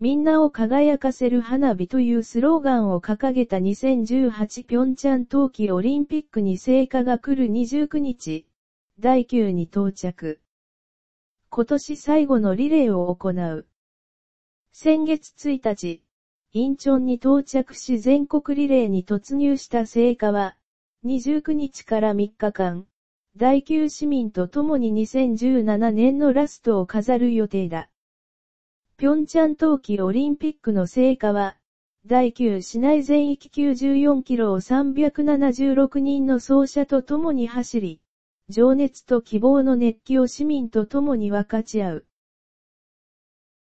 みんなを輝かせる花火というスローガンを掲げた2018ピョンチャン冬季オリンピックに成果が来る29日、第9に到着。今年最後のリレーを行う。先月1日、インチョンに到着し全国リレーに突入した成果は、29日から3日間、第9市民と共に2017年のラストを飾る予定だ。平昌冬季オリンピックの成果は、第9市内全域94キロを376人の走者と共に走り、情熱と希望の熱気を市民と共に分かち合う。